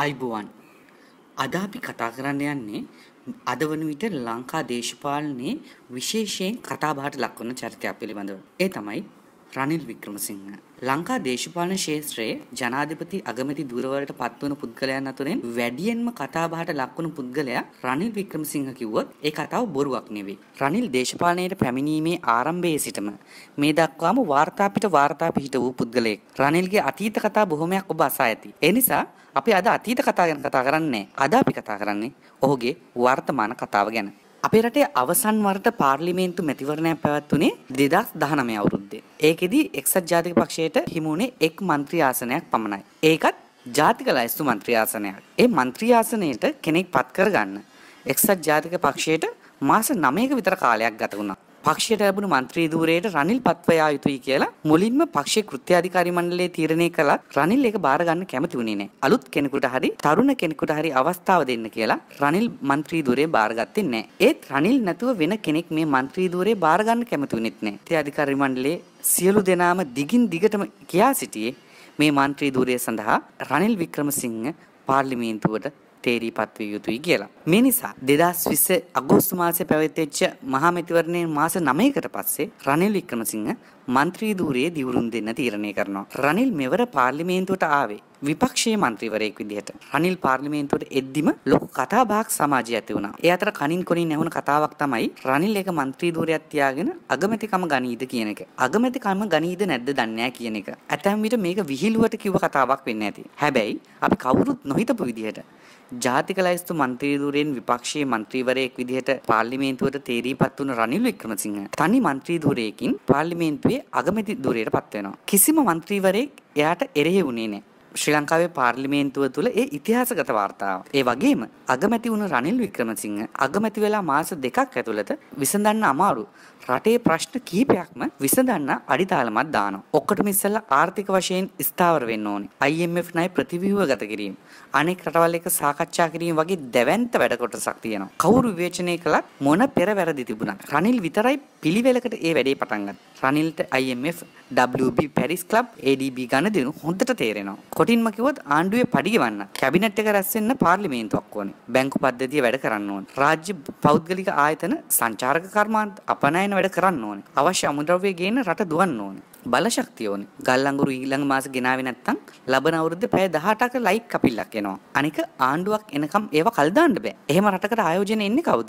අයිබුවන් අද අපි කතා කරන්න යන්නේ අද වන විට ලංකා දේශපාලනයේ විශේෂයෙන් කතාබහට ලක්වන චරිතයක් පිළිබඳව. ඒ තමයි රනිල් වික්‍රමසිංහ. ලංකා දේශපාලන ශේත්‍රයේ ජනාධිපති අගමැති දුරවලට පත්වන පුද්ගලයන් අතුරෙන් වැඩියෙන්ම කතාබහට ලක්වුණු පුද්ගලයා රනිල් වික්‍රමසිංහ කිව්වොත් ඒ කතාව බොරුවක් නෙවෙයි. රනිල් දේශපාලනයට පැමිණීමේ ආරම්භයේ සිටම මේ දක්වාම වාර්තා පිට වාර්තා පිහිට වූ පුද්ගලයෙක්. රනිල්ගේ අතීත කතා බොහොමයක් ඔබ අසා ඇති. ඒ නිසා අපි අද අතීත කතා ගැන කතා කරන්නේ අද අපි කතා කරන්නේ ඔහුගේ වර්තමාන කතාව ගැන. අපේ රටේ අවසන් වර්ත පාර්ලිමේන්තු මැතිවරණයක් පැවැත්වුණේ 2019 අවුරුද්දේ. ඒකෙදි එක්සත් ජාතික පක්ෂයට හිමුනේ එක් മന്ത്രി ආසනයක් පමණයි. ඒකත් ජාතික ලැයිස්තු മന്ത്രി ආසනයක්. ඒ മന്ത്രി ආසනයට කෙනෙක් පත් කරගන්න එක්සත් ජාතික පක්ෂයට මාස 9ක විතර කාලයක් ගත වුණා. පක්ෂයට ලැබුණු മന്ത്രി ධූරයට රනිල් පත්වයා යුතුයි කියලා මුලින්ම පක්ෂයේ කෘත්‍යාධිකාරී මණ්ඩලයේ තීරණය කළත් රනිල් ඒක බාර ගන්න කැමති වුණේ නැහැ. අලුත් කෙනෙකුට හරි තරුණ කෙනෙකුට හරි අවස්ථාව දෙන්න කියලා රනිල් മന്ത്രി ධූරේ බාරගත්තේ නැහැ. ඒත් රනිල් නැතුව වෙන කෙනෙක් මේ മന്ത്രി ධූරේ බාර ගන්න කැමති වුණෙත් නැහැ. කෘත්‍යාධිකාරී මණ්ඩලයේ සියලු දෙනාම දිගින් දිගටම කියා සිටියේ මේ මන්ත්‍රී ධූරය සඳහා රනිල් වික්‍රමසිංහ පාර්ලිමේන්තුවට තේරීපත් විය යුතුයි කියලා. මේ නිසා 2020 අගෝස්තු මාසයේ පැවැත්වෙච්ච මහා මැතිවරණයේ මාස 9කට පස්සේ රනිල් වික්‍රමසිංහ മന്ത്രി ධූරයේ දිවුරුම් දෙන්න තීරණය කරනවා. රනිල් මෙවර පාර්ලිමේන්තුවට ආවේ විපක්ෂයේ මන්ත්‍රීවරයෙක් විදිහට. රනිල් පාර්ලිමේන්තුවට එද්දිම ලොකු කතාබහක් සමාජය ඇති වුණා. ඒ අතර කනින් කොනින් ඇහුණු කතාවක් තමයි රනිල් එක മന്ത്രി ධූරයක් තියාගෙන අගමැතිකම ගනීද කියන එක. අගමැතිකම ගනීද නැද්ද දන්නේ කියන එක. ඇතැම් විට මේක විහිළුවට කිව්ව කතාවක් වෙන්න ඇති. හැබැයි අපි කවුරුත් නොහිතපු විදිහට ජාතික ලයිස්තු මන්ත්‍රීධූරයෙන් විපක්ෂයේ මන්ත්‍රීවරයෙක් විදිහට පාර්ලිමේන්තුවට තේරීපත් වුණු රනිල් වික්‍රමසිංහ තනි මන්ත්‍රීධූරයකින් පාර්ලිමේන්තුවේ අගමැති ධූරයට පත් වෙනවා. කිසිම මන්ත්‍රීවරයෙක් එයාට එරෙහි වුණේ නැහැ. ශ්‍රී ලංකාවේ පාර්ලිමේන්තුව තුළ ඒ ඉතිහාසගත වාර්තාව. ඒ වගේම අගමැති වුණ රනිල් වික්‍රමසිංහ අගමැති වෙලා මාස දෙකක් ඇතුළත විසඳන්න අමාරු රටේ ප්‍රශ්න කීපයක්ම විසඳන්න අඩිතාලමක් දානවා. ඔක්කොටම ඉස්සෙල්ලා ආර්ථික වශයෙන් ස්ථාවර වෙන්න ඕනේ. IMF ණය ප්‍රතිව්‍යුහ ගත කිරීම, අනෙක් රටවල් එක්ක සාකච්ඡා කිරීම වගේ දැවැන්ත වැඩ කොටසක් තියෙනවා. කවුරු විවේචනය කළත් මොන පෙර වැරදි තිබුණත් රනිල් විතරයි පිළිවෙලකට ඒ වැඩේ පටන් ගත්තා. රනිල්ට IMF, WB, Paris club, ADB ගණ දිනු හොඳට තේරෙනවා. කොටින්ම කිව්වොත් ආණ්ඩුවේ පඩියවන්න කැබිනට් එක රැස් වෙන්න පාර්ලිමේන්තුවක් ඕනේ. බැංකු පද්ධතිය වැඩ කරන්න ඕනේ. රාජ්‍ය පෞද්ගලික ආයතන සංචාරක කර්මාන්ත අපනයන වැඩ කරන්න ඕනේ. අවශ්‍ය අමුද්‍රව්‍ය ගේන රට දුවන්න ඕනේ. බලශක්තිය ඕනේ. ගල් අඟුරු ඊළඟ මාස ගෙනාවේ නැත්නම් ලබන අවුරුද්දේ පැය 18ක ලයික් කපිල්ලක් එනවා. අනික ආණ්ඩුවක් එනකම් ඒව කල් දාන්න බෑ. එහෙම රටකට ආයෝජන එන්නේ කවුද?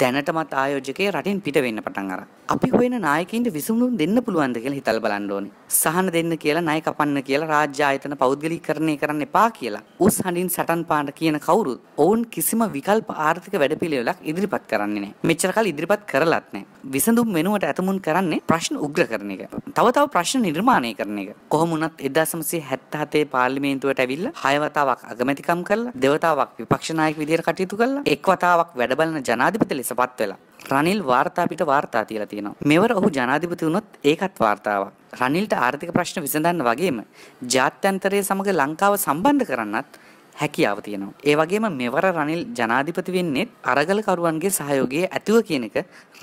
දැනටමත් ආයෝජකයේ රටින් පිට වෙන්න පටන් අර. අපි හොයන නායකයින්ට විසඳුම් දෙන්න පුළුවන්ද කියලා හිතලා බලන්න ඕනේ. සහන දෙන්න කියලා ණය කපන්න කියලා රාජ්‍ය ආයතන පෞද්ගලීකරණය කරන්න එපා කියලා. උස් හඬින් සටන් පාන්න කියන කවුරුත් ඔවුන් කිසිම විකල්ප ආර්ථික වැඩපිළිවෙලක් ඉදිරිපත් කරන්නේ නැහැ. මෙච්චර කල් ඉදිරිපත් කරලත් නැහැ. විසඳුම් වෙනුවට ඇතමුන් කරන්නේ ප්‍රශ්න උග්‍ර කරන එක. තව තව ප්‍රශ්න නිර්මාණය කරන එක. කොහොම වුණත් 1977 පාර්ලිමේන්තුවට ඇවිල්ලා හය වතාවක් අගමැතිකම් කරලා, දෙවතාවක් විපක්ෂ නායක විදියට කටයුතු කළා. එක් වතාවක් වැඩ බලන ජනාධිපති අකමැති ලෙස පත් වෙලා. රනිල් වාර්තා පිට වාර්තා තියලා තියෙනවා. මෙවර ඔහු ජනාධිපති වුණොත් ඒකත් වාර්තාවක්. රනිල්ට ආර්ථික ප්‍රශ්න විසඳන්න වගේම ජාත්‍යන්තරය සමග ලංකාව සම්බන්ධ කරන්නත් හැකියාව තියෙනවා. ඒ වගේම මෙවර රනිල් ජනාධිපති වෙන්නේ අරගලකරුවන්ගේ සහයෝගයේ ඇතුව කියන එක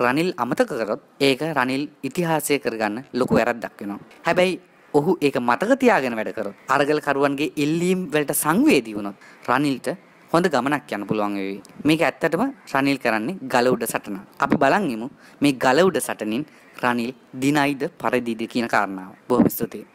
රනිල් අමතක කරොත් ඒක රනිල් ඉතිහාසය කරගන්න ලොකු වැරද්දක් වෙනවා. හැබැයි ඔහු ඒක මතක තියාගෙන වැඩ කරොත් අරගලකරුවන්ගේ ඉල්ලීම් වලට සංවේදී වුණොත් රනිල්ට හොඳ ගමනක් යන්න පුළුවන් වෙවි. මේක ඇත්තටම රනිල් කරන්නේ ගල උඩ සටන. අපි බලන් ඉමු මේ ගල උඩ සටනින් රනිල් දිනයිද පරදීද කියන කාරණාව. බොහොම ස්තුතියි.